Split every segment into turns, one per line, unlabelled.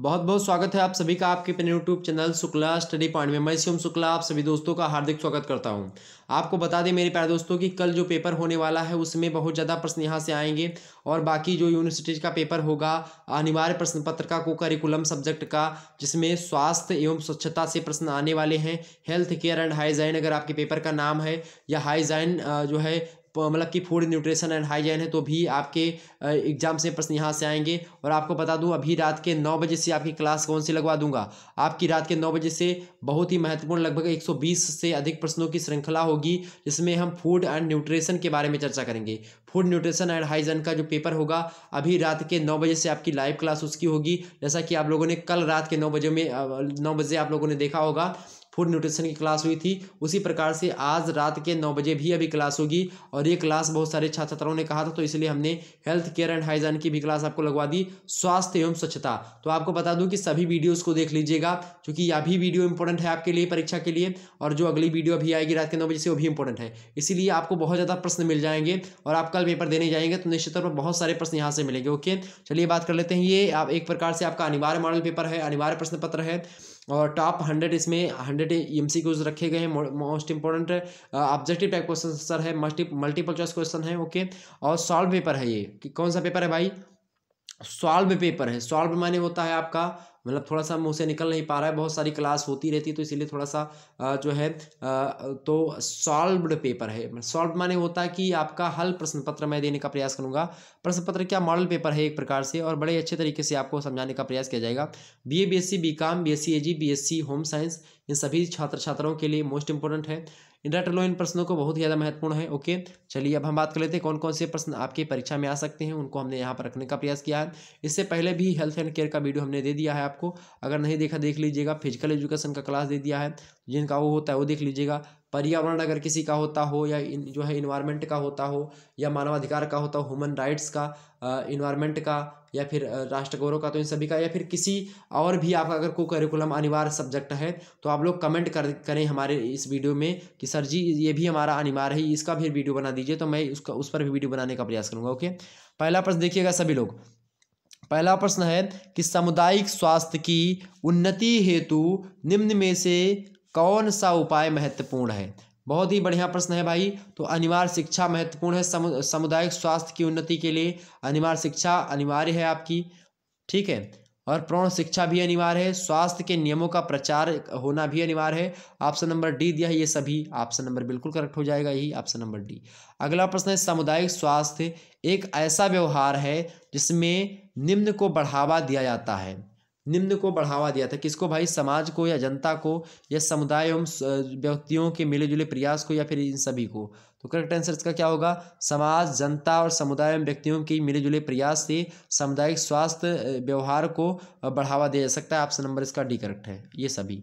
बहुत बहुत स्वागत है आप सभी का आपके अपने YouTube channel Shukla study point में मैं शिवम शुक्ला आप सभी दोस्तों का हार्दिक स्वागत करता हूं आपको बता दें मेरे प्यारे दोस्तों कि कल जो पेपर होने वाला है उसमें बहुत ज़्यादा प्रश्न यहां से आएंगे और बाकी जो यूनिवर्सिटीज का पेपर होगा अनिवार्य प्रश्न पत्र का को करिकुलम सब्जेक्ट का जिसमें स्वास्थ्य एवं स्वच्छता से प्रश्न आने वाले हैं हेल्थ केयर एंड हाइजाइन अगर आपके पेपर का नाम है या हाइजाइन जो है मतलब कि फूड न्यूट्रिशन एंड हाइजीन है तो भी आपके एग्जाम से प्रश्न यहाँ से आएंगे और आपको बता दूँ अभी रात के नौ बजे से आपकी क्लास कौन सी लगवा दूंगा आपकी रात के नौ बजे से बहुत ही महत्वपूर्ण लगभग 120 से अधिक प्रश्नों की श्रृंखला होगी जिसमें हम फूड एंड न्यूट्रिशन के बारे में चर्चा करेंगे फूड न्यूट्रिशन एंड हाइजन का जो पेपर होगा अभी रात के नौ बजे से आपकी लाइव क्लास उसकी होगी जैसा कि आप लोगों ने कल रात के नौ बजे में नौ बजे आप लोगों ने देखा होगा फूड न्यूट्रिशन की क्लास हुई थी उसी प्रकार से आज रात के नौ बजे भी अभी क्लास होगी और ये क्लास बहुत सारे छात्र छात्राओं ने कहा था तो इसलिए हमने हेल्थ केयर एंड हाइजन की भी क्लास आपको लगवा दी स्वास्थ्य एवं स्वच्छता तो आपको बता दूं कि सभी वीडियोज़ को देख लीजिएगा क्योंकि यह भी वीडियो इंपॉर्टेंट है आपके लिए परीक्षा के लिए और जो अगली वीडियो अभी आएगी रात के नौ बजे से वो भी इंपॉर्टेंट है इसीलिए आपको बहुत ज़्यादा प्रश्न मिल जाएंगे और आप कल पेपर देने जाएंगे तो निश्चित तौर पर बहुत सारे प्रश्न यहाँ से मिलेंगे ओके चलिए बात कर लेते हैं ये आप एक प्रकार से आपका अनिवार्य मॉडल पेपर है अनिवार्य प्रश्न पत्र है और टॉप हंड्रेड इसमें हंड्रेड एम सी क्यूज रखे गए हैं most important objective type question sir है मल्टी मल्टीपल चॉइस क्वेश्चन है ओके और सॉल्व पेपर है ये कि कौन सा पेपर है भाई सॉल्व पेपर है सॉल्व माने होता है आपका मतलब थोड़ा सा मुँह से निकल नहीं पा रहा है बहुत सारी क्लास होती रहती है तो इसीलिए थोड़ा सा जो है तो सॉल्व्ड पेपर है मतलब सॉल्व माने होता है कि आपका हल प्रश्न पत्र मैं देने का प्रयास करूँगा प्रश्न पत्र क्या मॉडल पेपर है एक प्रकार से और बड़े अच्छे तरीके से आपको समझाने का प्रयास किया जाएगा B A B S C B com B S C A G B S C home science इन सभी छात्र छात्राओं के लिए मोस्ट इंपॉर्टेंट है इंटर लो इन प्रश्नों को बहुत ही ज़्यादा महत्वपूर्ण है ओके चलिए अब हम बात कर लेते हैं कौन कौन से प्रश्न आपके परीक्षा में आ सकते हैं उनको हमने यहाँ पर रखने का प्रयास किया है इससे पहले भी हेल्थ एंड केयर का वीडियो हमने दे दिया है आपको अगर नहीं देखा देख लीजिएगा फिजिकल एजुकेशन का क्लास दे दिया है जिनका वो होता है वो देख लीजिएगा पर्यावरण अगर किसी का होता हो या इन, जो है इन्वायरमेंट का होता हो या मानवाधिकार का होता हो ह्यूमन राइट्स का इन्वायरमेंट का या फिर राष्ट्र गौरव का तो इन सभी का या फिर किसी और भी आपका अगर को करिकुलम अनिवार्य सब्जेक्ट है तो आप लोग कमेंट कर करें हमारे इस वीडियो में कि सर जी ये भी हमारा अनिवार्य है इसका भी वीडियो बना दीजिए तो मैं उसका उस पर भी वीडियो बनाने का प्रयास करूँगा ओके पहला प्रश्न देखिएगा सभी लोग पहला प्रश्न है कि सामुदायिक स्वास्थ्य की उन्नति हेतु निम्न में से कौन सा उपाय महत्वपूर्ण है बहुत ही बढ़िया प्रश्न है भाई तो अनिवार्य शिक्षा महत्वपूर्ण है सम, सामुदायिक स्वास्थ्य की उन्नति के लिए अनिवार्य शिक्षा अनिवार्य है आपकी ठीक है और प्रौण शिक्षा भी अनिवार्य है स्वास्थ्य के नियमों का प्रचार होना भी अनिवार्य है ऑप्शन नंबर डी दिया है ये सभी ऑप्शन नंबर बिल्कुल करेक्ट हो जाएगा यही ऑप्शन नंबर डी अगला प्रश्न है सामुदायिक स्वास्थ्य एक ऐसा व्यवहार है जिसमें निम्न को बढ़ावा दिया जाता है निम्न को बढ़ावा दिया था किसको भाई समाज को या जनता को या समुदाय एवं व्यक्तियों के मिले जुले प्रयास को या फिर इन सभी को तो करेक्ट आंसर इसका क्या होगा समाज जनता और समुदाय एवं व्यक्तियों के मिले जुले प्रयास से सामुदायिक स्वास्थ्य व्यवहार को बढ़ावा दिया जा सकता है ऑप्शन नंबर इसका डी करेक्ट है ये सभी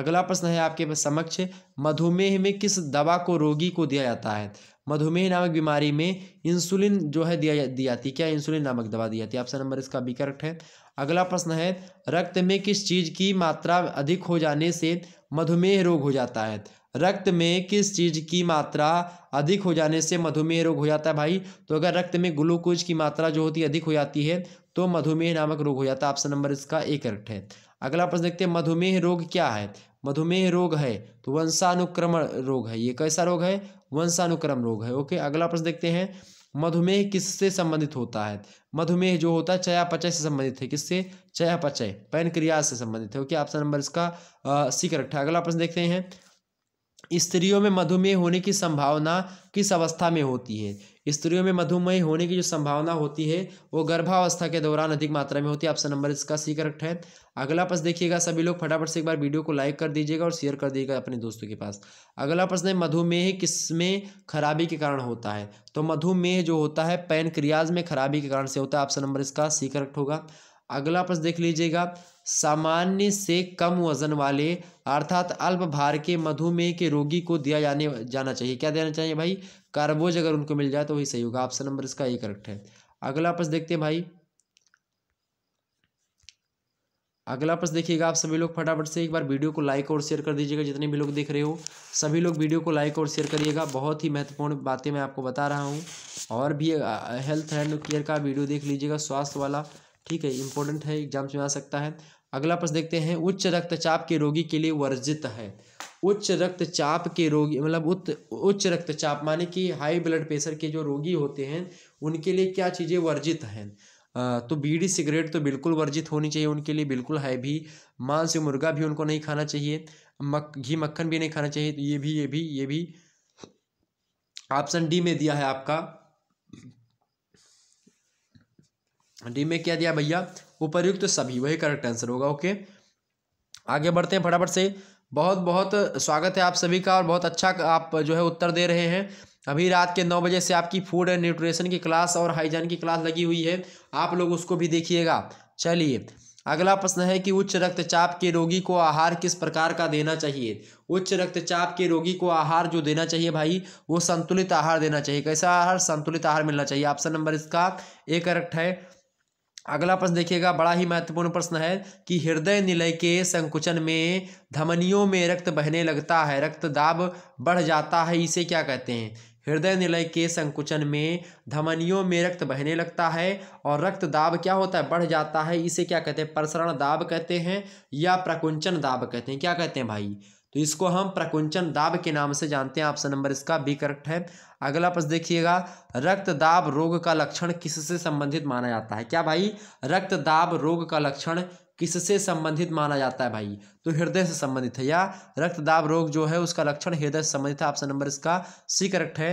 अगला प्रश्न है आपके समक्ष मधुमेह में किस दवा को रोगी को दिया जाता है मधुमेह नामक बीमारी में इंसुलिन जो है दिया दी जाती क्या इंसुलिन नामक दवा दी जाती है ऑप्शन नंबर इसका बी करेक्ट है अगला प्रश्न है रक्त में किस चीज़ की मात्रा अधिक हो जाने से मधुमेह रोग हो जाता है रक्त में किस चीज़ की मात्रा अधिक हो जाने से मधुमेह रोग हो जाता है भाई तो अगर रक्त में ग्लूकोज की मात्रा जो होती है अधिक हो जाती है तो मधुमेह नामक रोग हो जाता है ऑप्शन नंबर इसका एक करेक्ट है अगला प्रश्न देखते हैं मधुमेह रोग क्या है मधुमेह रोग है तो वंशानुक्रमण रोग है ये कैसा रोग है वंशानुक्रम रोग है ओके अगला प्रश्न देखते हैं मधुमेह किससे संबंधित होता है मधुमेह जो होता है चयापचय से संबंधित है किससे चयापचय पैनक्रियाज से संबंधित है ओके ऑप्शन नंबर इसका सी करेक्ट है अगला प्रश्न देखते हैं स्त्रियों में मधुमेह होने की संभावना किस अवस्था में होती है स्त्रियों में मधुमेह होने की जो संभावना होती है वो गर्भावस्था के दौरान अधिक मात्रा में होती है ऑप्शन नंबर इसका सी करेक्ट है अगला प्रश्न देखिएगा सभी लोग फटाफट से एक बार वीडियो को लाइक कर दीजिएगा और शेयर कर दीजिएगा अपने दोस्तों के पास अगला प्रश्न है मधुमेह किस में खराबी के कारण होता है तो मधुमेह जो होता है पैनक्रियाज में खराबी के कारण से होता है ऑप्शन नंबर इसका सी करेक्ट होगा अगला प्रश्न देख लीजिएगा सामान्य से कम वजन वाले अर्थात अल्प भार के मधुमेह के रोगी को दिया जाने जाना चाहिए क्या देना चाहिए भाई कार्बोज अगर उनको मिल जाए तो वही सही होगा ऑप्शन नंबर इसका ए करेक्ट है अगला प्रश्न देखते हैं भाई अगला प्रश्न देखिएगा आप सभी लोग फटाफट से एक बार वीडियो को लाइक और शेयर कर दीजिएगा जितने भी लोग देख रहे हो सभी लोग वीडियो को लाइक और शेयर करिएगा बहुत ही महत्वपूर्ण बातें मैं आपको बता रहा हूँ और भी हेल्थ एंड केयर का वीडियो देख लीजिएगा स्वास्थ्य वाला ठीक है इंपॉर्टेंट है एग्जाम्स में आ सकता है अगला प्रश्न देखते हैं उच्च रक्तचाप के रोगी के लिए वर्जित है उच्च रक्तचाप के रोगी मतलब उच्च उच्च रक्तचाप माने कि हाई ब्लड प्रेशर के जो रोगी होते हैं उनके लिए क्या चीज़ें वर्जित हैं तो बीड़ी सिगरेट तो बिल्कुल वर्जित होनी चाहिए उनके लिए बिल्कुल है भी मांस मुर्गा भी उनको नहीं खाना चाहिए मक घी मक्खन भी नहीं खाना चाहिए तो ये भी ये भी ये भी ऑप्शन डी में दिया है आपका डी में क्या दिया भैया उपर्युक्त सभी वही करेक्ट आंसर होगा ओके आगे बढ़ते हैं फटाफट से बहुत बहुत स्वागत है आप सभी का और बहुत अच्छा आप जो है उत्तर दे रहे हैं अभी रात के नौ बजे से आपकी फूड एंड न्यूट्रिशन की क्लास और हाइजीन की क्लास लगी हुई है आप लोग उसको भी देखिएगा चलिए अगला प्रश्न है कि उच्च रक्तचाप के रोगी को आहार किस प्रकार का देना चाहिए उच्च रक्तचाप के रोगी को आहार जो देना चाहिए भाई वो संतुलित आहार देना चाहिए कैसा आहार संतुलित आहार मिलना चाहिए ऑप्शन नंबर इसका ए करेक्ट है अगला प्रश्न देखिएगा बड़ा ही महत्वपूर्ण प्रश्न है कि हृदय निलय के संकुचन में धमनियों में रक्त बहने लगता है रक्त दाब बढ़ जाता है इसे क्या कहते हैं हृदय निलय के संकुचन में धमनियों में रक्त बहने लगता है और रक्त दाब क्या होता है बढ़ जाता है इसे क्या कहते हैं प्रसरण दाब कहते हैं या प्रकुंचन दाब कहते हैं क्या कहते हैं भाई तो इसको हम प्रकुंचन दाब के नाम से जानते हैं ऑप्शन नंबर इसका बी करेक्ट है अगला प्रश्न देखिएगा रक्त दाब रोग का लक्षण किससे संबंधित माना जाता है क्या भाई रक्त दाब रोग का लक्षण किससे संबंधित माना जाता है भाई तो हृदय से संबंधित है या रक्तदाब रोग जो है उसका लक्षण हृदय से संबंधित है ऑप्शन नंबर इसका सी करेक्ट है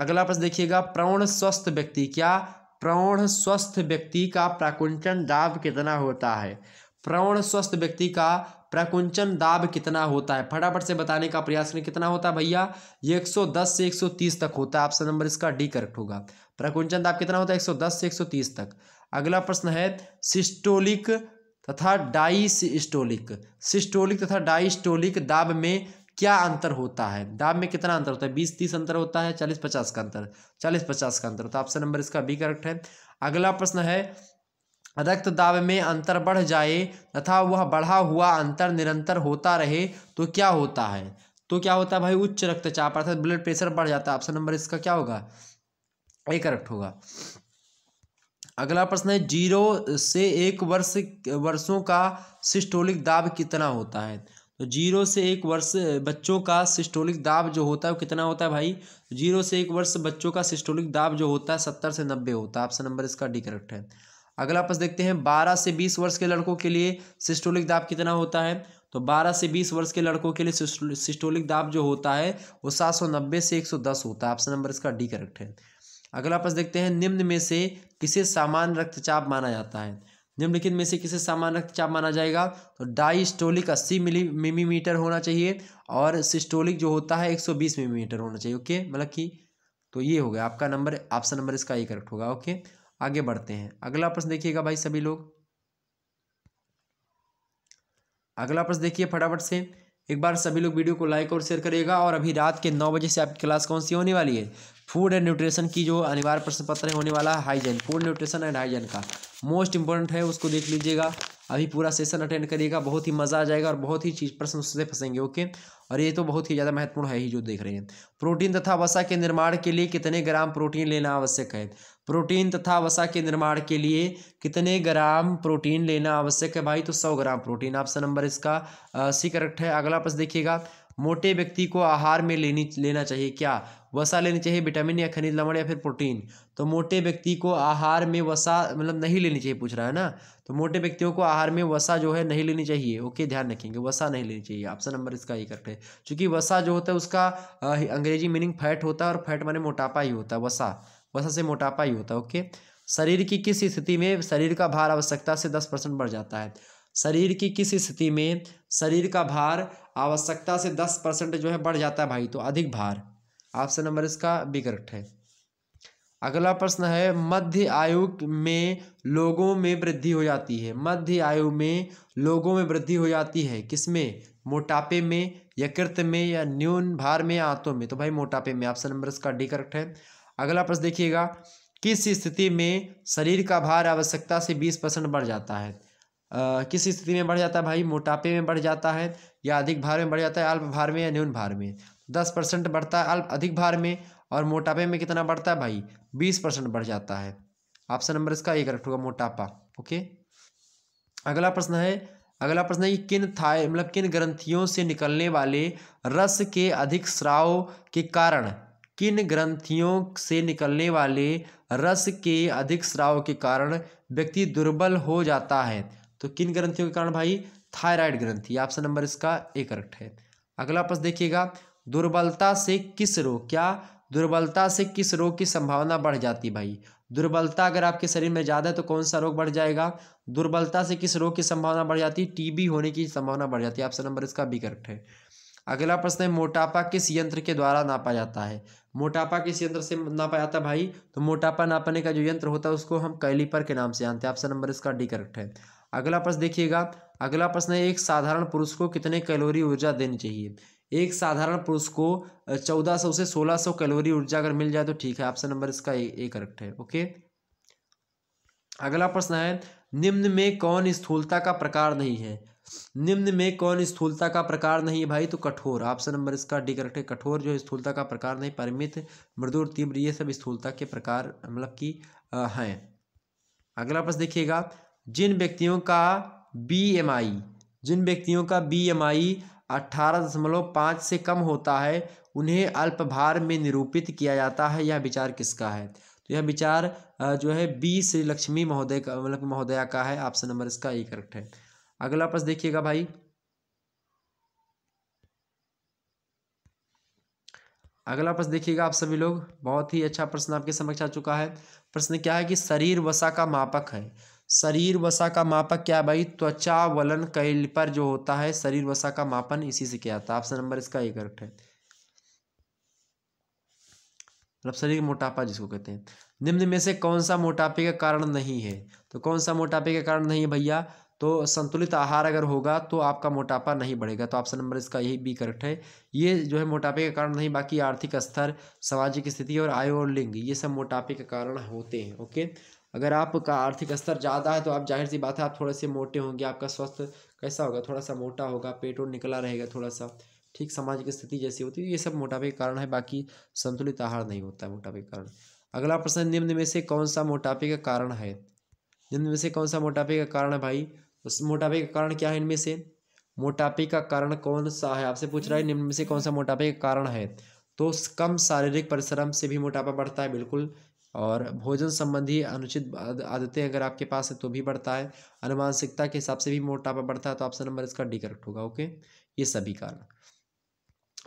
अगला प्रश्न देखिएगा प्रौण स्वस्थ व्यक्ति क्या प्रौण स्वस्थ व्यक्ति का प्राकुंचन दाब कितना होता है प्रवण स्वस्थ व्यक्ति का प्रकुंचन दाब कितना होता है फटाफट से बताने का प्रयास करें कितना होता है भैया ये 110 से 130 तक होता है ऑप्शन नंबर इसका डी करेक्ट होगा प्रकुंचन दाब कितना होता है 110 से 130 तक अगला प्रश्न है सिस्टोलिक तथा डाइस्टोलिक सिस्टोलिक तथा डाइस्टोलिक दाब में क्या अंतर होता है दाब में कितना अंतर होता है बीस तीस अंतर होता है चालीस पचास का अंतर चालीस पचास का अंतर होता है ऑप्शन नंबर इसका बी करेक्ट है अगला प्रश्न है रक्त दाब में अंतर बढ़ जाए तथा वह बढ़ा हुआ अंतर निरंतर होता रहे तो क्या होता है तो क्या होता है भाई उच्च रक्तचाप अर्थात ब्लड प्रेशर बढ़ जाता है ऑप्शन नंबर इसका क्या होगा ए करेक्ट होगा अगला प्रश्न है जीरो से एक वर्ष वर्षों का सिस्टोलिक दाब कितना होता है तो जीरो से एक वर्ष बच्चों का सिस्टोलिक दाब जो होता है वो कितना होता है भाई जीरो से एक वर्ष बच्चों का सिस्टोलिक दाब जो होता है सत्तर से नब्बे होता है ऑप्शन नंबर इसका डी करेक्ट है अगला प्रश्न देखते हैं बारह से बीस वर्ष के लड़कों के लिए सिस्टोलिक दाब कितना होता है तो 12 से 20 वर्ष के लड़कों के लिए सिस्टोलिक दाब जो होता है वो 790 से 110 होता है ऑप्शन नंबर इसका डी करेक्ट है अगला प्रश्न देखते हैं निम्न में से किसे सामान्य रक्तचाप माना जाता है निम्नलिखित में से किसे सामान्य रक्तचाप माना जाएगा तो डाइस्टोलिक अस्सी मिली मिलीमीटर होना चाहिए और सिस्टोलिक जो होता है 120 मिलीमीटर होना चाहिए ओके मतलब कि तो ये हो गया आपका नंबर ऑप्शन नंबर इसका ये करेक्ट होगा ओके आगे बढ़ते हैं अगला प्रश्न देखिएगा भाई सभी लोग अगला प्रश्न देखिए फटाफट से एक बार सभी लोग वीडियो को लाइक और शेयर करिएगा और अभी रात के नौ बजे से आपकी क्लास कौन सी होने वाली है फूड एंड न्यूट्रिशन की जो अनिवार्य प्रश्न पत्र होने वाला है hygiene food nutrition and hygiene का मोस्ट इंपॉर्टेंट है उसको देख लीजिएगा अभी पूरा सेशन अटेंड करिएगा बहुत ही मज़ा आ जाएगा और बहुत ही चीज प्रश्न उससे फंसेंगे ओके और ये तो बहुत ही ज़्यादा महत्वपूर्ण है ही जो देख रहे हैं प्रोटीन तथा वसा के निर्माण के लिए कितने ग्राम प्रोटीन लेना आवश्यक है प्रोटीन तथा वसा के निर्माण के लिए कितने ग्राम प्रोटीन लेना आवश्यक है भाई तो सौ ग्राम प्रोटीन ऑप्शन नंबर इसका सी करेक्ट है अगला प्रश्न देखिएगा मोटे व्यक्ति को आहार में लेनी लेना चाहिए क्या वसा लेनी चाहिए विटामिन या खनिज लवण या फिर प्रोटीन तो मोटे व्यक्ति को आहार में वसा मतलब नहीं लेनी चाहिए पूछ रहा है ना तो मोटे व्यक्तियों को आहार में वसा जो है नहीं लेनी चाहिए ओके ध्यान रखेंगे वसा नहीं लेनी चाहिए ऑप्शन नंबर इसका ही करेक्ट है क्योंकि वसा जो होता है उसका अंग्रेजी मीनिंग फैट होता है और फैट माने मोटापा ही होता है वसा वसा से मोटापा ही होता है ओके शरीर की किस स्थिति में शरीर का भार आवश्यकता से दस परसेंट बढ़ जाता है शरीर की किस स्थिति में शरीर का भार आवश्यकता से दस परसेंट जो है बढ़ जाता है भाई तो अधिक भार ऑप्शन नंबर इसका भी करेक्ट है अगला प्रश्न है मध्य आयु में लोगों में वृद्धि हो जाती है मध्य आयु में लोगों में वृद्धि हो जाती है किसमें मोटापे में यकृत में या न्यून भार में आंतों में तो भाई मोटापे में ऑप्शन नंबर इसका डी करेक्ट है अगला प्रश्न देखिएगा किस स्थिति में शरीर का भार आवश्यकता से बीस परसेंट बढ़ जाता है आ, किस स्थिति में बढ़ जाता है भाई मोटापे में बढ़ जाता है या अधिक भार में बढ़ जाता है अल्प भार में या न्यून भार में दस परसेंट बढ़ता है अल्प अधिक भार में और मोटापे में कितना बढ़ता है भाई बीस परसेंट बढ़ जाता है ऑप्शन नंबर इसका एक रख होगा मोटापा ओके अगला प्रश्न है अगला प्रश्न है कि किन था मतलब किन ग्रंथियों से निकलने वाले रस के अधिक श्राव के कारण किन ग्रंथियों से निकलने वाले रस के अधिक श्राव के कारण व्यक्ति दुर्बल हो जाता है तो किन ग्रंथियों के कारण भाई थायराइड ग्रंथि ऑप्शन नंबर इसका ए करेक्ट है अगला प्रश्न देखिएगा दुर्बलता से किस रोग क्या दुर्बलता से किस रोग की संभावना बढ़ जाती भाई दुर्बलता अगर आपके शरीर में ज़्यादा है तो कौन सा रोग बढ़ जाएगा दुर्बलता से किस रोग की संभावना बढ़ जाती है टीबी होने की संभावना बढ़ जाती है ऑप्शन नंबर इसका बी करेक्ट है अगला प्रश्न है मोटापा किस यंत्र के द्वारा नापा जाता है मोटापा किस यंत्र से नापा जाता है भाई तो मोटापा नापने का जो यंत्र होता है उसको हम कैलीपर के नाम से जानते हैं ऑप्शन नंबर इसका डी करेक्ट है अगला प्रश्न देखिएगा अगला प्रश्न है एक साधारण पुरुष को कितने कैलोरी ऊर्जा देनी चाहिए एक साधारण पुरुष को चौदह सौ से सोलह सौ कैलोरी ऊर्जा अगर मिल जाए तो ठीक है ऑप्शन नंबर इसका ए करेक्ट है ओके अगला प्रश्न है निम्न में कौन स्थूलता का प्रकार नहीं है निम्न में कौन स्थूलता का प्रकार नहीं है भाई तो कठोर ऑप्शन नंबर इसका डी करेक्ट है कठोर जो स्थूलता का प्रकार नहीं परिमित मृदुर तीव्र ये सब स्थूलता के प्रकार मतलब की हैं अगला प्रश्न देखिएगा जिन व्यक्तियों का बी जिन व्यक्तियों का बी अट्ठारह दशमलव पाँच से कम होता है उन्हें अल्पभार में निरूपित किया जाता है यह विचार किसका है तो यह विचार जो है बी श्री लक्ष्मी महोदय का मतलब महोदया का है ऑप्शन नंबर इसका ए करेक्ट है अगला प्रश्न देखिएगा भाई अगला प्रश्न देखिएगा आप सभी लोग बहुत ही अच्छा प्रश्न आपके समक्ष आ चुका है प्रश्न क्या है कि शरीर वसा का मापक है शरीर वसा का मापक क्या भाई त्वचा वलन कैल पर जो होता है शरीर वसा का मापन इसी से किया जाता है ऑप्शन नंबर इसका ए करेक्ट है मतलब शरीर मोटापा जिसको कहते हैं निम्न में से कौन सा मोटापे का कारण नहीं है तो कौन सा मोटापे का कारण नहीं है भैया तो संतुलित आहार अगर होगा तो आपका मोटापा नहीं बढ़ेगा तो ऑप्शन नंबर इसका यही बी करेक्ट है ये जो है मोटापे का कारण नहीं बाकी आर्थिक स्तर सामाजिक स्थिति और आयु और लिंग ये सब मोटापे के कारण होते हैं ओके अगर आपका आर्थिक स्तर ज़्यादा है तो आप जाहिर सी बात है आप थोड़े से मोटे होंगे आपका स्वास्थ्य कैसा होगा थोड़ा सा मोटा होगा पेट और निकला रहेगा थोड़ा सा ठीक सामाजिक स्थिति जैसी होती है ये सब मोटापे के कारण है बाकी संतुलित आहार नहीं होता है मोटापे के कारण अगला प्रश्न निम्न में से कौन सा मोटापे का कारण है निम्न में से कौन सा मोटापे का कारण है भाई उस मोटापे का कारण क्या है इनमें से मोटापे का कारण कौन सा है आपसे पूछ रहा है निम्न में से कौन सा मोटापे का कारण है तो कम शारीरिक परिश्रम से भी मोटापा बढ़ता है बिल्कुल और भोजन संबंधी अनुचित आदतें अगर आपके पास है तो भी बढ़ता है अनुमानसिकता के हिसाब से भी मोटापा बढ़ता है तो ऑप्शन नंबर इसका डी करेक्ट होगा ओके ये सभी कारण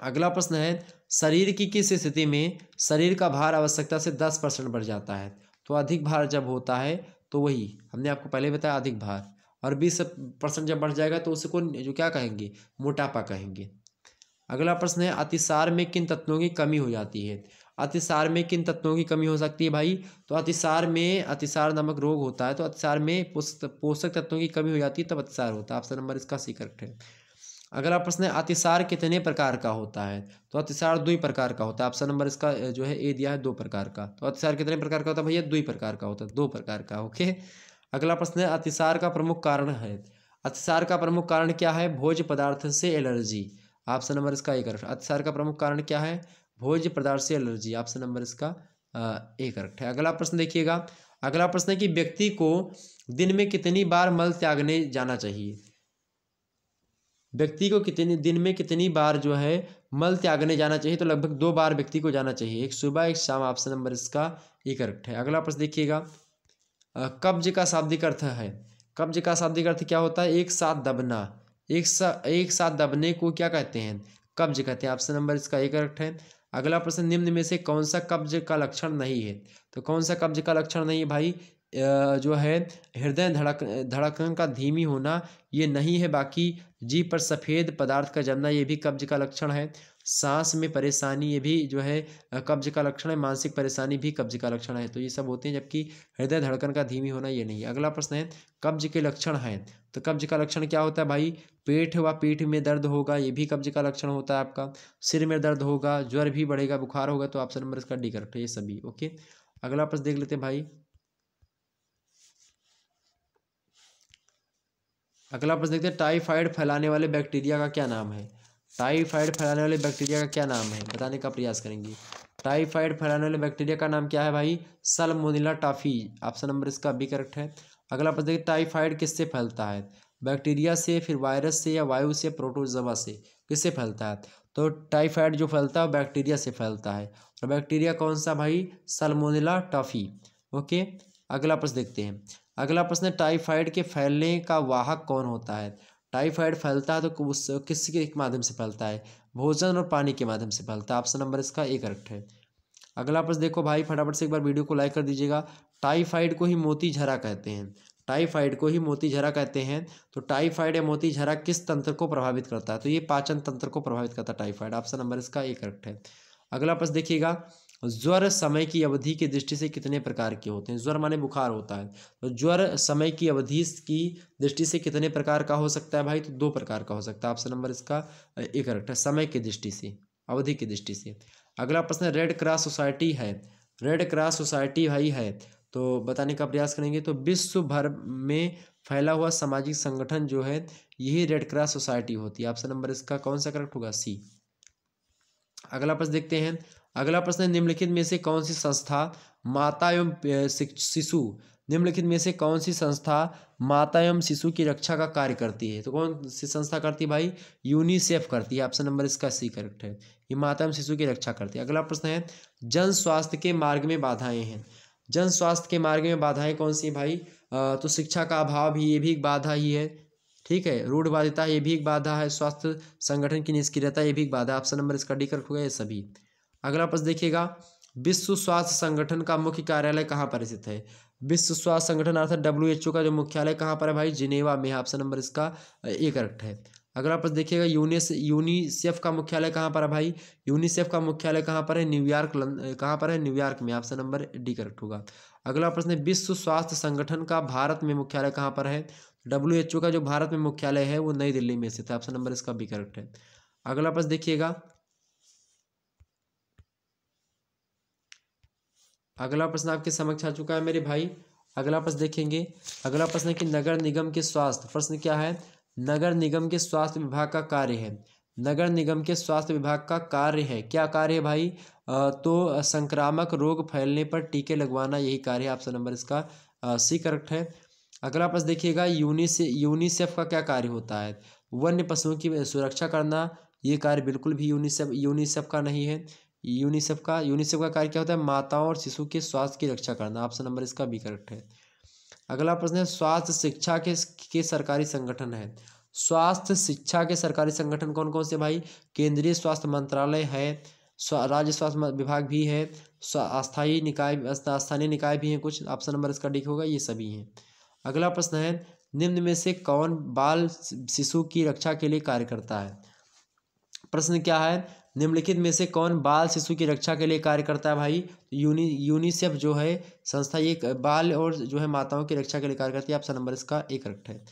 अगला प्रश्न है शरीर की किस स्थिति में शरीर का भार आवश्यकता से दस परसेंट बढ़ जाता है तो अधिक भार जब होता है तो वही हमने आपको पहले बताया अधिक भार और बीस परसेंट जब बढ़ जाएगा तो उसको जो क्या कहेंगे मोटापा कहेंगे अगला प्रश्न है अतिसार में किन तत्वों की कमी हो जाती है अतिसार में किन तत्वों की कमी हो सकती है भाई तो अतिसार में अतिसार नामक रोग होता है तो अतिसार में पोषक तत्वों की कमी हो जाती है तब अतिसार होता है ऑप्शन नंबर इसका सी करेक्ट है अगला प्रश्न है अतिसार कितने प्रकार का होता है तो अतिसार दो ही प्रकार का होता है ऑप्शन नंबर इसका जो है ए दिया है दो प्रकार का तो अतिसार कितने प्रकार का होता है भैया दो ही प्रकार का होता है दो प्रकार का ओके अगला प्रश्न है अतिसार का प्रमुख कारण है अतिसार का प्रमुख कारण क्या है भोज पदार्थ से एलर्जी ऑप्शन नंबर इसका एक अतिसार का प्रमुख कारण क्या है भोज्य पदार्थ से एलर्जी ऑप्शन नंबर इसका ए करेक्ट है अगला प्रश्न देखिएगा अगला प्रश्न है कि व्यक्ति को दिन में कितनी बार मल त्यागने जाना चाहिए व्यक्ति को कितनी दिन में कितनी बार जो है मल त्यागने जाना चाहिए तो लगभग दो बार व्यक्ति को जाना चाहिए एक सुबह एक शाम ऑप्शन नंबर इसका ए करेक्ट है अगला प्रश्न देखिएगा कब्ज का शाब्दिक अर्थ है कब्ज का शाब्दिक अर्थ क्या होता है एक साथ दबना एक सा एक साथ दबने को क्या कहते हैं कब्ज कहते हैं ऑप्शन नंबर इसका एक करेक्ट है अगला प्रश्न निम्न में से कौन सा कब्ज का लक्षण नहीं है तो कौन सा कब्ज का लक्षण नहीं है भाई जो है हृदय धड़क धड़कन का धीमी होना ये नहीं है बाकी जी पर सफ़ेद पदार्थ का जमना ये भी कब्ज का लक्षण है सांस में परेशानी ये भी जो है कब्ज का लक्षण है मानसिक परेशानी भी कब्ज का लक्षण है तो ये सब होते हैं जबकि हृदय धड़कन का धीमी होना ये नहीं है अगला प्रश्न है कब्ज के लक्षण हैं तो कब्ज का लक्षण क्या होता है भाई पेट व पीठ में दर्द होगा ये भी कब्ज का लक्षण होता है आपका सिर में दर्द होगा ज्वर भी बढ़ेगा बुखार होगा तो ऑप्शन नंबर इसका डी करेक्ट है ये सभी ओके अगला प्रश्न देख लेते हैं भाई अगला प्रश्न देखते हैं टाइफाइड फैलाने वाले बैक्टीरिया का क्या नाम है टाइफाइड फैलाने वाले बैक्टीरिया का क्या नाम है बताने का प्रयास करेंगे टाइफाइड फैलाने वाले बैक्टीरिया का नाम क्या है भाई सलमोनिला टाफी ऑप्शन नंबर इसका बी करेक्ट है अगला प्रश्न देखिए टाइफाइड किससे फैलता है बैक्टीरिया से फिर वायरस से या वायु से प्रोटोजवा से किससे फैलता है तो टाइफाइड जो फैलता है बैक्टीरिया से फैलता है और बैक्टीरिया कौन सा भाई सलमोनिला टाफी ओके अगला प्रश्न देखते हैं अगला प्रश्न टाइफाइड के फैलने का वाहक कौन होता है टाइफाइड फैलता है तो उस किसके माध्यम से फैलता है भोजन और पानी के माध्यम से फैलता है ऑप्शन नंबर इसका ए करेक्ट है अगला प्रश्न देखो भाई फटाफट से एक बार वीडियो को लाइक कर दीजिएगा टाइफाइड को ही मोती झरा कहते हैं टाइफाइड को ही मोती झरा कहते हैं तो टाइफाइड या मोती झरा किस तंत्र को प्रभावित करता है तो ये पाचन तंत्र को प्रभावित करता है टाइफाइड ऑप्शन नंबर इसका ए करेक्ट है अगला प्रश्न देखिएगा ज्वर समय की अवधि की दृष्टि से कितने प्रकार के होते हैं ज्वर माने बुखार होता है तो ज्वर समय की अवधि की दृष्टि से कितने प्रकार का हो सकता है भाई तो दो प्रकार का हो सकता है ऑप्शन नंबर इसका एक करेक्ट है समय की दृष्टि से अवधि की दृष्टि से अगला प्रश्न रेड क्रॉस सोसाइटी है रेड क्रॉस सोसाइटी भाई है तो बताने का प्रयास करेंगे तो विश्व भर में फैला हुआ सामाजिक संगठन जो है यही रेड क्रॉस सोसाइटी होती है ऑप्शन नंबर इसका कौन सा करेक्ट होगा सी अगला प्रश्न देखते हैं अगला प्रश्न निम्नलिखित में से कौन सी संस्था माता एवं शिशु निम्नलिखित में से कौन सी संस्था माता एवं शिशु की रक्षा का कार्य करती है तो कौन सी संस्था करती है भाई यूनिसेफ करती है ऑप्शन नंबर इसका सी करेक्ट है ये माता एवं शिशु की रक्षा करती है अगला प्रश्न है जन स्वास्थ्य के मार्ग में बाधाएं हैं जन स्वास्थ्य के मार्ग में बाधाएं कौन सी भाई आ, तो शिक्षा का अभाव भी ये भी एक बाधा ही है ठीक है रूढ़वादिता ये भी एक बाधा है स्वास्थ्य संगठन की निष्क्रियता ये भी एक बाधा ऑप्शन नंबर इसका डी करेक्ट होगा ये सभी अगला प्रश्न देखिएगा विश्व स्वास्थ्य संगठन का मुख्य कार्यालय कहाँ पर स्थित है विश्व स्वास्थ्य संगठन अर्थात डब्ल्यू एच ओ का जो मुख्यालय कहाँ पर है भाई जिनेवा में ऑप्शन नंबर इसका ए करेक्ट है अगला प्रश्न देखिएगा यूनिस यूनिसेफ का मुख्यालय कहाँ पर है भाई यूनिसेफ का मुख्यालय कहाँ पर है न्यूयॉर्क कहाँ पर है न्यूयॉर्क में ऑप्शन नंबर डी करेक्ट होगा अगला प्रश्न विश्व स्वास्थ्य संगठन का भारत में मुख्यालय कहाँ पर है डब्ल्यू एच ओ का जो भारत में मुख्यालय है वो नई दिल्ली में स्थित है ऑप्शन नंबर इसका बी करेक्ट है अगला प्रश्न देखिएगा अगला प्रश्न आपके समक्ष आ चुका है मेरे भाई अगला प्रश्न देखेंगे अगला प्रश्न है कि नगर निगम के स्वास्थ्य प्रश्न क्या है नगर निगम के स्वास्थ्य विभाग का कार्य है नगर निगम के स्वास्थ्य विभाग का कार्य है क्या कार्य है भाई तो संक्रामक रोग फैलने पर टीके लगवाना यही कार्य है ऑप्शन नंबर इसका सी करेक्ट है अगला प्रश्न देखिएगा यूनिसे यूनिसेफ का क्या कार्य होता है वन्य पशुओं की सुरक्षा करना ये कार्य बिल्कुल भी यूनिसेफ यूनिसेफ का नहीं है यूनिसेफ का यूनिसेफ का कार्य क्या होता है माताओं और शिशु के स्वास्थ्य की रक्षा करना ऑप्शन नंबर इसका भी करेक्ट है अगला प्रश्न है स्वास्थ्य शिक्षा के के सरकारी संगठन है स्वास्थ्य शिक्षा के सरकारी संगठन कौन कौन से भाई केंद्रीय स्वास्थ्य मंत्रालय है राज्य स्वास्थ्य विभाग भी है अस्थायी निकाय स्थानीय निकाय भी हैं कुछ ऑप्शन नंबर इसका ठीक होगा ये सभी हैं अगला प्रश्न है निम्न में से कौन बाल शिशु की रक्षा के लिए कार्य करता है प्रश्न क्या है निम्नलिखित में से कौन बाल शिशु की रक्षा के लिए कार्य करता है भाई तो यूनि यूनिसेफ जो है संस्था ये बाल और जो है माताओं की रक्षा के लिए कार्य करती है ऑप्शन नंबर इसका एक करेक्ट है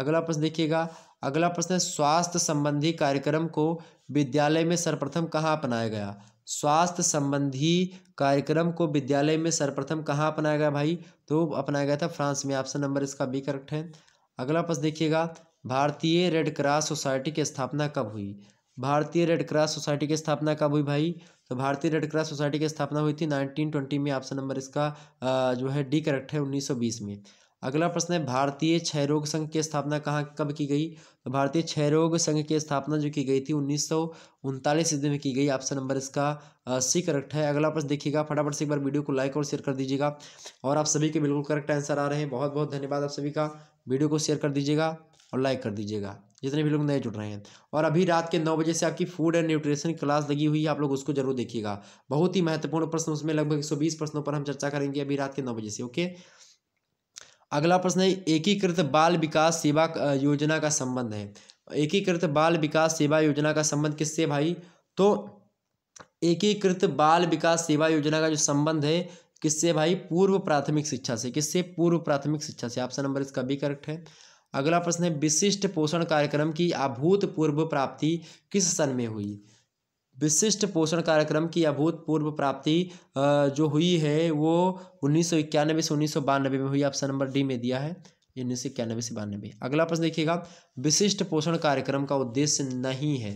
अगला प्रश्न देखिएगा अगला प्रश्न है स्वास्थ्य संबंधी कार्यक्रम को विद्यालय में सर्वप्रथम कहाँ अपनाया गया स्वास्थ्य संबंधी कार्यक्रम को विद्यालय में सर्वप्रथम कहाँ अपनाया गया भाई तो अपनाया गया था फ्रांस में ऑप्शन नंबर इसका बी करेक्ट है अगला प्रश्न देखिएगा भारतीय रेड क्रॉस सोसाइटी की स्थापना कब हुई भारतीय रेड क्रॉस सोसाइटी की स्थापना कब हुई भाई तो भारतीय रेड क्रॉस सोसाइटी की स्थापना हुई थी नाइनटीन ट्वेंटी में ऑप्शन नंबर इसका जो है डी करेक्ट है उन्नीस सौ बीस में अगला प्रश्न है भारतीय क्षय रोग संघ की स्थापना कहाँ कब की गई तो भारतीय क्षय रोग संघ की स्थापना जो की गई थी उन्नीस सौ ईस्वी में की गई ऑप्शन नंबर इसका सी करेक्ट है अगला प्रश्न देखिएगा फटाफट से एक बार वीडियो को लाइक और शेयर कर दीजिएगा और आप सभी के बिल्कुल करेक्ट आंसर आ रहे हैं बहुत बहुत धन्यवाद आप सभी का वीडियो को शेयर कर दीजिएगा और लाइक कर दीजिएगा जितने भी लोग नए जुड़ रहे हैं और अभी रात के नौ बजे से आपकी फूड एंड न्यूट्रिशन क्लास लगी हुई है आप लोग उसको जरूर देखिएगा बहुत ही महत्वपूर्ण प्रश्न उसमें लगभग एक प्रश्नों पर हम चर्चा करेंगे अभी रात के नौ बजे से ओके अगला प्रश्न है एकीकृत बाल विकास सेवा योजना का संबंध है एकीकृत बाल विकास सेवा योजना का संबंध किससे भाई तो एकीकृत बाल विकास सेवा योजना का जो संबंध है किससे भाई पूर्व प्राथमिक शिक्षा से किससे पूर्व प्राथमिक शिक्षा से ऑप्शन नंबर इसका भी करेक्ट है अगला प्रश्न है विशिष्ट पोषण कार्यक्रम की अभूतपूर्व प्राप्ति किस सन में हुई विशिष्ट पोषण कार्यक्रम की अभूतपूर्व प्राप्ति जो हुई है वो उन्नीस सौ इक्यानबे से उन्नीस सौ बानबे में हुई ऑप्शन नंबर डी में दिया है उन्नीस सौ इक्यानवे से बानबे अगला प्रश्न देखिएगा विशिष्ट पोषण कार्यक्रम का उद्देश्य नहीं है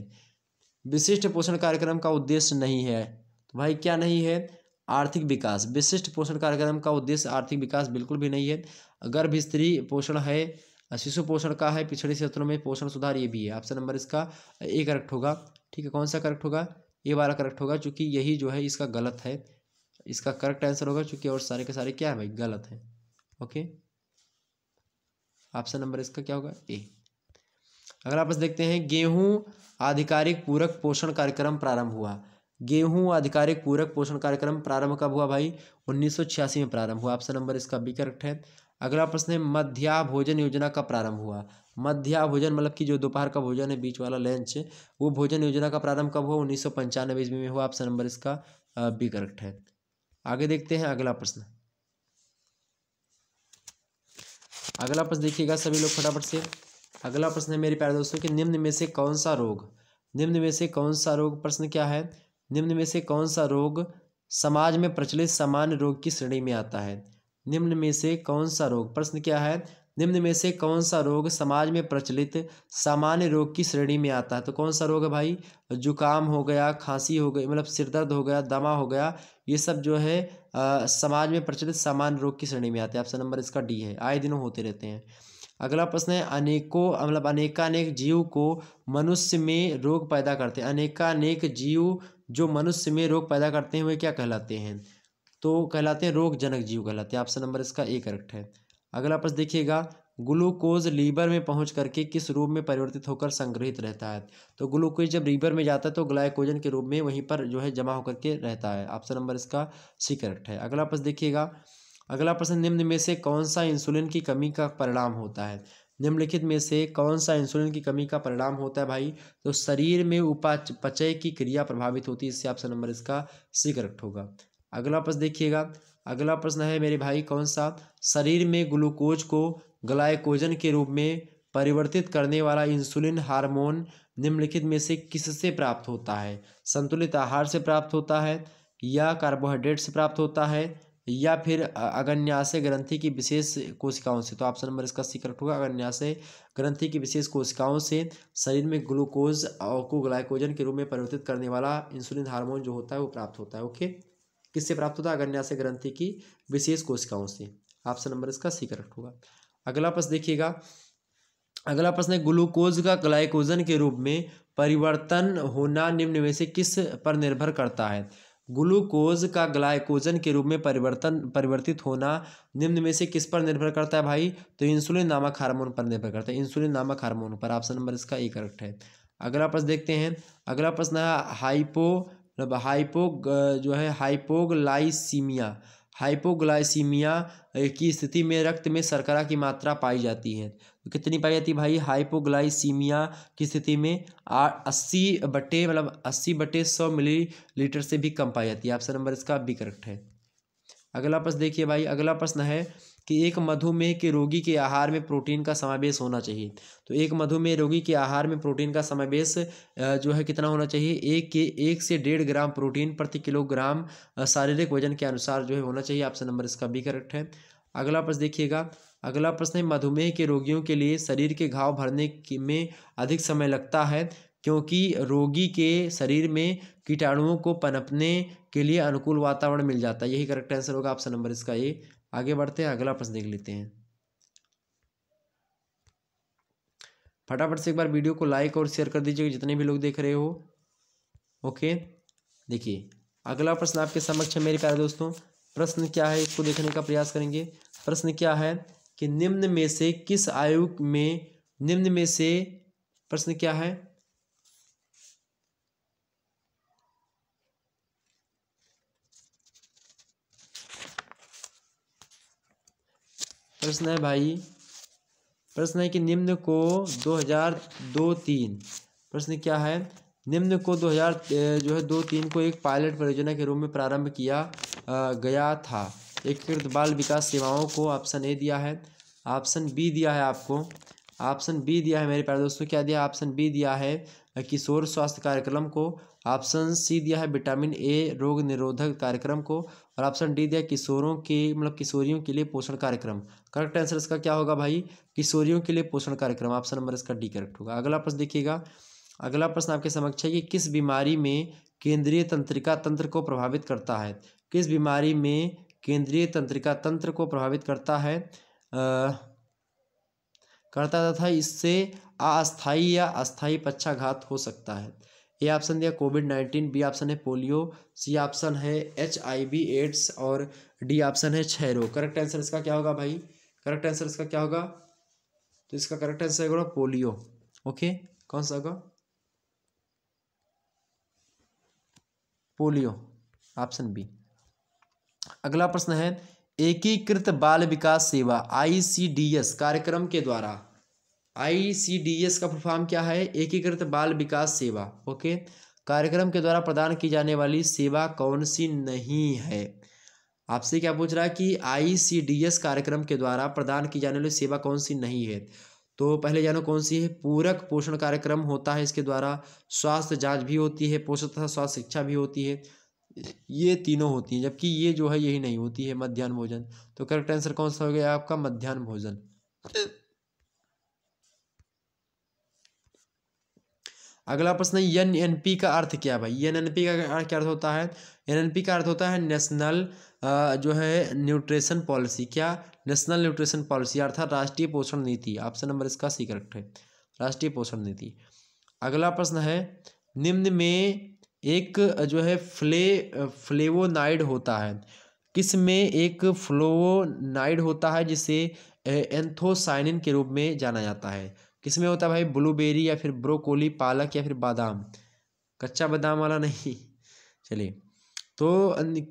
विशिष्ट पोषण कार्यक्रम का उद्देश्य नहीं है तो भाई क्या नहीं है आर्थिक विकास विशिष्ट पोषण कार्यक्रम का उद्देश्य आर्थिक विकास बिल्कुल भी नहीं है गर्भ स्त्री पोषण है शिशु पोषण का है पिछड़े क्षेत्रों में पोषण सुधार ये भी है ऑप्शन नंबर इसका ए करेक्ट होगा ठीक है कौन सा करेक्ट होगा ए वाला करेक्ट होगा चूंकि यही जो है इसका गलत है इसका करेक्ट आंसर होगा चूंकि और सारे के सारे क्या है भाई गलत है ओके ऑप्शन नंबर इसका क्या होगा ए अगला आप देखते हैं गेहूं आधिकारिक पूरक पोषण कार्यक्रम प्रारंभ हुआ गेहूं आधिकारिक पूरक पोषण कार्यक्रम प्रारंभ कब हुआ भाई 1986 में प्रारंभ हुआ ऑप्शन नंबर इसका बी करेक्ट है अगला प्रश्न है मध्या भोजन योजना का प्रारंभ हुआ मध्या भोजन मतलब कि जो दोपहर का भोजन है बीच वाला लंच वो भोजन योजना का प्रारंभ कब हुआ उन्नीस सौ पंचानवे ईस्वी में हुआ ऑप्शन नंबर इसका बी करेक्ट है आगे देखते हैं अगला प्रश्न अगला प्रश्न देखिएगा सभी लोग फटाफट से अगला प्रश्न है मेरे प्यारे दोस्तों कि निम्न में से कौन सा रोग निम्न में से कौन सा रोग प्रश्न क्या है निम्न में से कौन सा रोग समाज में प्रचलित सामान्य रोग की श्रेणी में आता है निम्न में से कौन सा रोग प्रश्न क्या है निम्न में से कौन सा रोग समाज में प्रचलित सामान्य रोग की श्रेणी में आता है तो कौन सा रोग है भाई जुकाम हो गया खांसी हो गई मतलब सिरदर्द हो गया दमा हो गया ये सब जो है आ, समाज में प्रचलित सामान्य रोग की श्रेणी में आते हैं ऑप्शन नंबर इसका डी है आए दिनों होते रहते हैं अगला प्रश्न है अनेकों मतलब अनेकानेक जीव को मनुष्य में रोग पैदा करते हैं अनेकानेक जीव जो मनुष्य में रोग पैदा करते हैं वे क्या कहलाते हैं तो कहलाते हैं रोगजनक जीव कहलाते हैं ऑप्शन नंबर इसका ए करेक्ट है अगला प्रश्न देखिएगा ग्लूकोज लीवर में पहुंच करके किस रूप में परिवर्तित होकर संग्रहित रहता है तो ग्लूकोज जब लीवर में जाता है तो ग्लाइकोजन के रूप में वहीं पर जो है जमा होकर के रहता है ऑप्शन नंबर इसका सी करेक्ट है अगला प्रश्न देखिएगा अगला प्रश्न निम्न में से कौन सा इंसुलिन की कमी का परिणाम होता है निम्नलिखित में से कौन सा इंसुलिन की कमी का परिणाम होता है भाई तो शरीर में उपाच पचय की क्रिया प्रभावित होती है इससे ऑप्शन नंबर इसका सी करेक्ट होगा अगला प्रश्न देखिएगा अगला प्रश्न है मेरे भाई कौन सा शरीर में ग्लूकोज को ग्लाइकोजन के रूप में परिवर्तित करने वाला इंसुलिन हार्मोन निम्नलिखित में से किससे प्राप्त होता है संतुलित आहार से प्राप्त होता है या कार्बोहाइड्रेट से प्राप्त होता है या फिर अगन्यासय ग्रंथि की विशेष कोशिकाओं से तो ऑप्शन नंबर इसका सी करेक्ट होगा अगन्यासय ग्रंथि की विशेष कोशिकाओं से शरीर में ग्लूकोज को ग्लाइकोजन के रूप में परिवर्तित करने वाला इंसुलिन हार्मोन जो होता है वो प्राप्त होता है ओके किससे प्राप्त होता है अगन्यास ग्रंथि की विशेष कोशिकाओं से ऑप्शन नंबर इसका सी करेक्ट होगा अगला प्रश्न देखिएगा अगला प्रश्न है ग्लूकोज का ग्लाइकोजन के रूप में परिवर्तन होना निम्न में से किस पर निर्भर करता है ग्लूकोज का ग्लाइकोजन के रूप में परिवर्तन परिवर्तित होना निम्न में से किस पर निर्भर करता है भाई तो इंसुलिन नामक हार्मोन पर निर्भर करता है इंसुलिन नामक हार्मोन पर ऑप्शन नंबर इसका ए करेक्ट है अगला प्रश्न देखते हैं अगला प्रश्न है हाइपो मतलब हाइपो uh, जो है हाइपोग्लाइसीमिया हाइपोग्लाइसीमिया uh, की स्थिति में रक्त में शर्करा की मात्रा पाई जाती है तो कितनी पाई जाती है भाई हाइपोग्लाइसीमिया की स्थिति में आ अस्सी बटे मतलब अस्सी बटे सौ मिली लीटर से भी कम पाई जाती है ऑप्शन नंबर इसका बी करेक्ट है अगला प्रश्न देखिए भाई अगला प्रश्न है कि एक मधुमेह के रोगी के आहार में प्रोटीन का समावेश होना चाहिए तो एक मधुमेह रोगी के आहार में प्रोटीन का समावेश जो है कितना होना चाहिए एक के एक से डेढ़ ग्राम प्रोटीन प्रति किलोग्राम शारीरिक वजन के अनुसार जो है होना चाहिए आपसे नंबर इसका भी करेक्ट है अगला प्रश्न देखिएगा अगला प्रश्न है मधुमेह के रोगियों के लिए शरीर के घाव भरने में अधिक समय लगता है क्योंकि रोगी के शरीर में कीटाणुओं को पनपने के लिए अनुकूल वातावरण मिल जाता है यही करेक्ट आंसर होगा ऑप्शन नंबर इसका ये आगे बढ़ते हैं अगला प्रश्न देख लेते हैं फटाफट से एक बार वीडियो को लाइक और शेयर कर दीजिएगा जितने भी लोग देख रहे हो ओके देखिए अगला प्रश्न आपके समक्ष है मेरे प्यारे दोस्तों प्रश्न क्या है इसको देखने का प्रयास करेंगे प्रश्न क्या है कि निम्न में से किस आयु में निम्न में से प्रश्न क्या है प्रश्न है भाई प्रश्न है कि निम्न को दो हजार दो तीन प्रश्न क्या है निम्न को दो हजार जो है दो तीन को एक पायलट परियोजना के रूप में प्रारंभ किया गया था एकीकृत बाल विकास सेवाओं को ऑप्शन ए दिया है ऑप्शन बी दिया है आपको ऑप्शन बी दिया है मेरे प्यारे दोस्तों क्या दिया ऑप्शन बी दिया है किशोर स्वास्थ्य कार्यक्रम को ऑप्शन सी दिया है विटामिन ए रोग निरोधक कार्यक्रम को और ऑप्शन डी दिया किशोरों के मतलब किशोरियों के लिए पोषण कार्यक्रम करेक्ट आंसर इसका क्या होगा भाई किशोरियों के लिए पोषण कार्यक्रम ऑप्शन नंबर इसका डी करेक्ट होगा अगला प्रश्न देखिएगा अगला प्रश्न आपके समक्ष है कि किस बीमारी में केंद्रीय तंत्रिका तंत्र को प्रभावित करता है किस बीमारी में केंद्रीय तंत्रिका तंत्र को प्रभावित करता है करता तथा इससे अस्थायी या अस्थायी पक्षाघात हो सकता है ए ऑप्शन दिया कोविड नाइन्टीन बी ऑप्शन है पोलियो सी ऑप्शन है एच एड्स और डी ऑप्शन है छह रोग करेक्ट आंसर इसका क्या होगा भाई करेक्ट आंसर इसका क्या होगा तो इसका करेक्ट आंसर होगा पोलियो ओके कौन सा होगा पोलियो ऑप्शन बी अगला प्रश्न है एकीकृत बाल विकास सेवा आईसीडीएस कार्यक्रम के द्वारा आईसीडीएस का फुलफॉर्म क्या है एकीकृत बाल विकास सेवा ओके कार्यक्रम के द्वारा प्रदान की जाने वाली सेवा कौन सी नहीं है आपसे क्या पूछ रहा है कि आईसीडीएस कार्यक्रम के द्वारा प्रदान की जाने वाली सेवा कौन सी नहीं है तो पहले जानो कौन सी है पूरक पोषण कार्यक्रम होता है इसके द्वारा स्वास्थ्य जांच भी होती है पोषण तथा स्वास्थ्य शिक्षा भी होती है ये तीनों होती हैं जबकि ये जो है यही नहीं होती है मध्यान्ह भोजन तो करेक्ट आंसर कौन सा हो गया आपका मध्यान्ह भोजन अगला प्रश्न है एन एन पी का अर्थ क्या भाई एन एन पी का क्या अर्थ होता है एन एन पी का अर्थ होता है नेशनल जो है न्यूट्रिशन पॉलिसी क्या नेशनल न्यूट्रिशन पॉलिसी अर्थात राष्ट्रीय पोषण नीति ऑप्शन नंबर इसका सी करेक्ट है राष्ट्रीय पोषण नीति अगला प्रश्न है निम्न में एक जो है फ्ले फ्लेवोनाइड होता है किस में एक फ्लोवोनाइड होता है जिसे एंथोसाइनिन के रूप में जाना जाता है किस में होता है भाई ब्लूबेरी या फिर ब्रोकोली पालक या फिर बादाम कच्चा बादाम वाला नहीं चलिए तो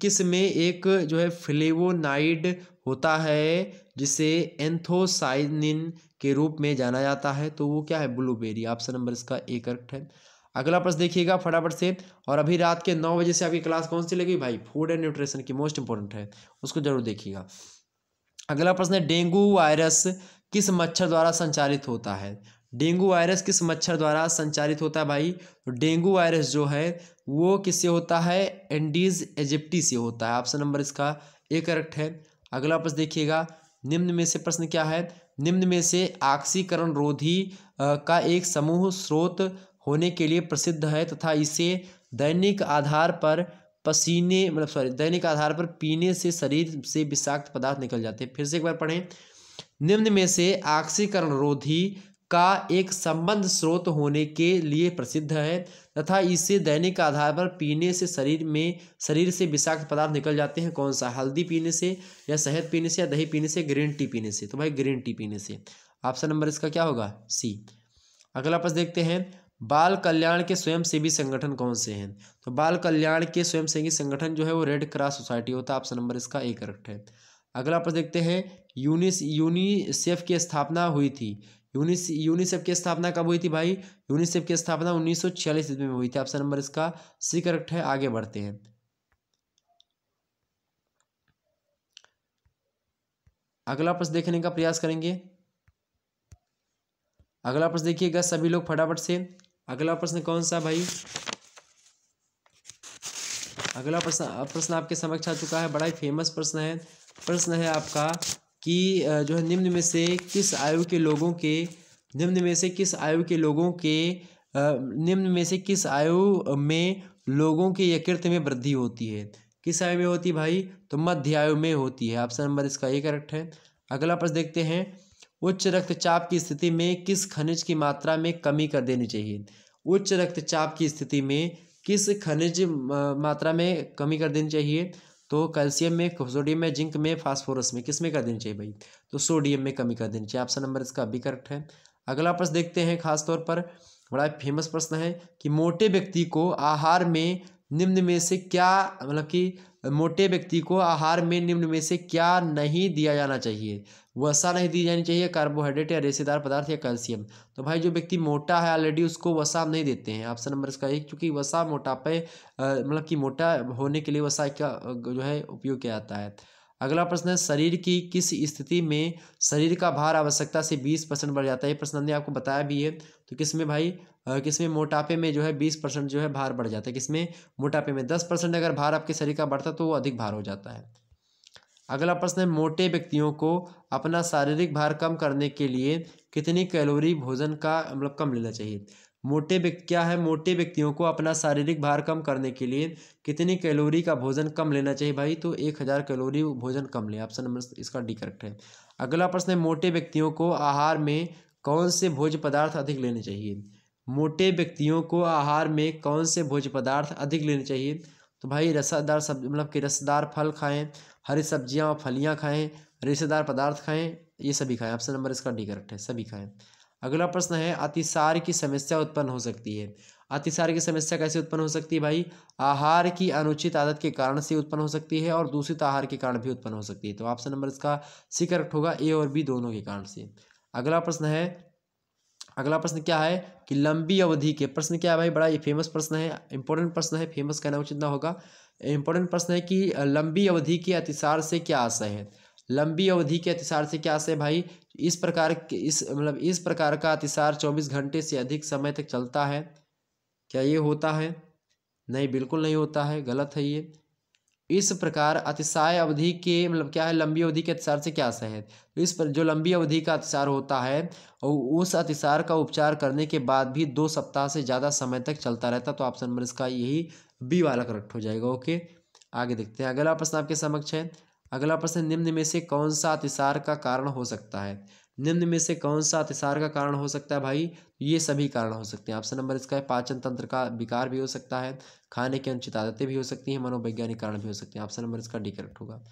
किस में एक जो है फ्लेवोनाइड होता है जिसे एंथोसाइनिन के रूप में जाना जाता है तो वो क्या है ब्लूबेरी ऑप्शन नंबर इसका ए करेक्ट है अगला प्रश्न देखिएगा फटाफट से और अभी रात के नौ बजे से आपकी क्लास कौन सी लगी भाई फूड एंड न्यूट्रिशन की मोस्ट इंपॉर्टेंट है उसको जरूर देखिएगा अगला प्रश्न है डेंगू वायरस किस मच्छर द्वारा संचालित होता है डेंगू वायरस किस मच्छर द्वारा संचालित होता है भाई तो डेंगू वायरस जो है वो किससे होता है एंडीज एजिप्टी से होता है ऑप्शन नंबर इसका ए करेक्ट है अगला प्रश्न देखिएगा निम्न में से प्रश्न क्या है निम्न में से ऑक्सीकरण रोधी का एक समूह स्रोत होने के लिए प्रसिद्ध है तथा इसे दैनिक आधार पर पसीने मतलब सॉरी दैनिक आधार पर पीने से शरीर से विषाक्त पदार्थ निकल जाते हैं फिर से एक बार पढ़ें निम्न में से ऑक्सीकरण रोधी का एक संबंध स्रोत होने के लिए प्रसिद्ध है तथा इसे दैनिक आधार पर पीने से शरीर में शरीर से विषाक्त पदार्थ निकल जाते हैं कौन सा हल्दी पीने से या शहद पीने से या दही पीने से ग्रीन टी पीने से तो भाई ग्रीन टी पीने से ऑप्शन नंबर इसका क्या होगा सी अगला प्रश्न देखते हैं बाल कल्याण के स्वयंसेवी संगठन कौन से हैं तो बाल कल्याण के स्वयंसेवी संगठन जो है वो रेड क्रॉस सोसाइटी होता है ऑप्शन नंबर इसका ए करेक्ट है अगला प्रश्न देखते हैं यूनिस यूनिसेफ की स्थापना हुई थी यूनिस यूनिसेफ की स्थापना कब हुई थी भाई यूनिसेफ की स्थापना उन्नीस सौ छियालीस ईस्वी में हुई थी ऑप्शन नंबर इसका सी करेक्ट है आगे बढ़ते हैं अगला प्रश्न देखने का प्रयास करेंगे अगला प्रश्न देखिएगा सभी लोग फटाफट से अगला प्रश्न कौन सा भाई अगला प्रश्न प्रश्न आपके समक्ष आ चुका है बड़ा ही फेमस प्रश्न है प्रश्न है आपका कि जो है निम्न में से किस आयु के लोगों के निम्न में से किस आयु के लोगों के निम्न में से किस आयु में लोगों के यकृत में वृद्धि होती है किस आयु में होती है भाई तो मध्य आयु में होती है ऑप्शन नंबर इसका ये करेक्ट है अगला प्रश्न देखते हैं उच्च रक्तचाप की स्थिति में किस खनिज की मात्रा में कमी कर देनी चाहिए उच्च रक्तचाप की स्थिति में किस खनिज मात्रा में कमी कर देनी चाहिए तो कैल्शियम में सोडियम में जिंक में फास्फोरस में किस में कर देनी चाहिए भाई तो सोडियम में कमी कर देनी चाहिए ऑप्शन नंबर इसका भी करेक्ट है अगला प्रश्न देखते हैं खासतौर पर बड़ा फेमस प्रश्न है कि मोटे व्यक्ति को आहार में निम्न में से क्या मतलब कि मोटे व्यक्ति को आहार में निम्न में से क्या नहीं दिया जाना चाहिए वसा नहीं दी जानी चाहिए कार्बोहाइड्रेट या रेशेदार पदार्थ या कैल्शियम तो भाई जो व्यक्ति मोटा है ऑलरेडी उसको वसा नहीं देते हैं ऑप्शन नंबर इसका एक क्योंकि वसा मोटापे मतलब कि मोटा होने के लिए वसा का जो है उपयोग किया जाता है अगला प्रश्न है शरीर की किस स्थिति में शरीर का भार आवश्यकता से बीस परसेंट बढ़ जाता है ये प्रश्न हमने आपको बताया भी है तो किस में भाई किस में मोटापे में जो है बीस परसेंट जो है भार बढ़ जाता है किस में मोटापे में दस परसेंट अगर भार आपके शरीर का बढ़ता तो वो अधिक भार हो जाता है अगला प्रश्न है मोटे व्यक्तियों को अपना शारीरिक भार कम करने के लिए कितनी कैलोरी भोजन का मतलब कम लेना चाहिए मोटे व्यक्ति क्या है मोटे व्यक्तियों को अपना शारीरिक भार कम करने के लिए कितनी कैलोरी का भोजन कम लेना चाहिए भाई तो एक हज़ार कैलोरी भोजन कम लें ऑप्शन नंबर इसका डी करेक्ट है अगला प्रश्न है मोटे व्यक्तियों को आहार में कौन से भोज पदार्थ अधिक लेने चाहिए मोटे व्यक्तियों को आहार में कौन से भोज पदार्थ अधिक लेने चाहिए तो भाई रसादार सब्जी मतलब कि रसदार फल खाएँ हरी सब्जियाँ और फलियाँ खाएँ रेसेदार पदार्थ खाएँ ये सभी खाएँ ऑप्शन नंबर इसका डी करेक्ट है सभी खाएँ अगला प्रश्न है अतिसार की समस्या उत्पन्न हो सकती है अतिसार की समस्या कैसे उत्पन्न हो सकती है भाई आहार की अनुचित आदत के कारण से उत्पन्न हो सकती है और दूषित आहार के कारण भी उत्पन्न हो सकती है तो ऑप्शन नंबर इसका सी करेक्ट होगा ए और बी दोनों के कारण से अगला प्रश्न है अगला प्रश्न क्या है कि लंबी अवधि के प्रश्न क्या है भाई बड़ा ये फेमस प्रश्न है इंपॉर्टेंट प्रश्न है फेमस कहना उचित ना होगा इंपॉर्टेंट प्रश्न है कि लंबी अवधि के अतिसार से क्या आशय है लंबी अवधि के अतिसार से क्या से भाई इस प्रकार इस मतलब इस प्रकार का अतिसार चौबीस घंटे से अधिक समय तक चलता है क्या ये होता है नहीं बिल्कुल नहीं होता है गलत है ये इस प्रकार अतिशाय अवधि के मतलब क्या है लंबी अवधि के अतिसार से क्या सहित तो इस पर जो लंबी अवधि का अतिसार होता है और उस अतिसार का उपचार करने के बाद भी दो सप्ताह से ज़्यादा समय तक चलता रहता तो ऑप्शन नंबर इसका यही बी वाला करेक्ट हो जाएगा ओके आगे देखते हैं अगला प्रश्न आपके समक्ष है अगला प्रश्न निम्न में से कौन सा अतिसार का कारण हो सकता है निम्न में से कौन सा अतिसार का कारण हो सकता है भाई तो ये सभी कारण हो सकते हैं ऑप्शन नंबर इसका है पाचन तंत्र का विकार भी हो सकता है खाने की अनुचित आदतें भी हो सकती हैं मनोवैज्ञानिक कारण भी हो सकते हैं ऑप्शन नंबर इसका डी करेक्ट होगा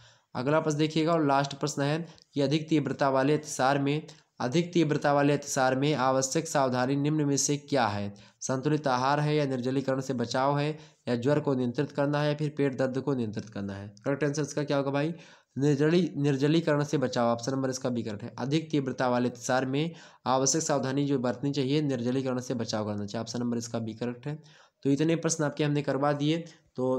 अगला प्रश्न देखिएगा और लास्ट प्रश्न है कि अधिक तीव्रता वाले अतिसार में अधिक तीव्रता वाले अतिसार में आवश्यक सावधानी निम्न में से क्या है संतुलित आहार है या निर्जलीकरण से बचाव है या ज्वर को नियंत्रित करना है या फिर पेट दर्द को नियंत्रित करना है करेक्ट आंसर इसका क्या होगा भाई निर्जली निर्जलीकरण से बचाव ऑप्शन नंबर इसका भी करेक्ट है अधिक तीव्रता वाले अतिसार में आवश्यक सावधानी जो बरतनी चाहिए निर्जलीकरण से बचाव करना चाहिए ऑप्शन नंबर इसका भी करेक्ट है तो इतने प्रश्न आपके हमने करवा दिए तो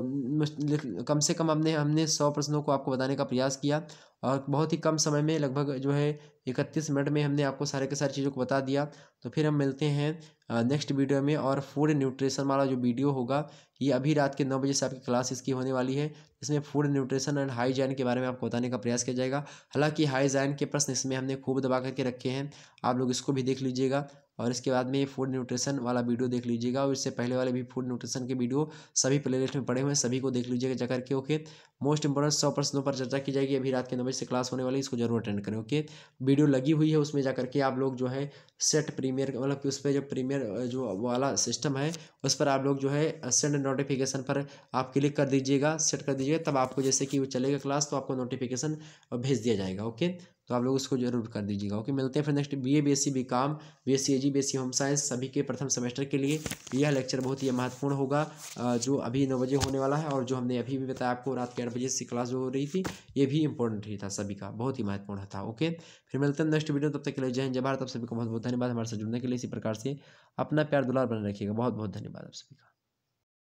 कम से कम हमने हमने सौ प्रश्नों को आपको बताने का प्रयास किया और बहुत ही कम समय में लगभग जो है इकतीस मिनट में हमने आपको सारे के सारी चीज़ों को बता दिया तो फिर हम मिलते हैं नेक्स्ट वीडियो में और फूड न्यूट्रिशन वाला जो वीडियो होगा ये अभी रात के नौ बजे से आपकी क्लास इसकी होने वाली है इसमें फूड न्यूट्रिशन एंड हाइजैन के बारे में आपको बताने का प्रयास किया जाएगा हालांकि हाइजैन के प्रश्न इसमें हमने खूब दबा करके रखे हैं आप लोग इसको भी देख लीजिएगा और इसके बाद में ये फूड न्यूट्रिशन वाला वीडियो देख लीजिएगा और इससे पहले वाले भी फूड न्यूट्रिशन के वीडियो सभी प्लेलिस्ट में पड़े हुए हैं सभी को देख लीजिएगा जाकर के ओके मोस्ट इंपॉर्टेंट सौ प्रश्नों पर चर्चा की जाएगी अभी रात के नौ बजे से क्लास होने वाली इसको जरूर अटेंड करें ओके वीडियो लगी हुई है उसमें जा करके आप लोग जो है सेट प्रीमियर मतलब कि उस पर जो प्रीमियर जो वाला सिस्टम है उस पर आप लोग जो है सेंड नोटिफिकेशन पर आप क्लिक कर दीजिएगा सेट कर दीजिएगा तब आपको जैसे कि वो चलेगा क्लास तो आपको नोटिफिकेशन भेज दिया जाएगा ओके तो आप लोग उसको जरूर कर दीजिएगा ओके मिलते हैं फिर next B A B S C B com B S C A G B S C home science सभी के प्रथम सेमेस्टर के लिए यह लेक्चर बहुत ही महत्वपूर्ण होगा जो अभी नौ बजे होने वाला है और जो हमने अभी भी बताया आपको रात के आठ बजे से क्लास जो हो रही थी ये भी इंपॉर्टेंट ही था सभी का बहुत ही महत्वपूर्ण था ओके फिर मिलते हैं नेक्स्ट वीडियो तब तक के लिए जय हिंद जय भारत आप सभी को बहुत बहुत धन्यवाद हमारे साथ जुड़ने के लिए इसी प्रकार से अपना प्यार दुलार बने रखिएगा बहुत बहुत धन्यवाद आप सभी का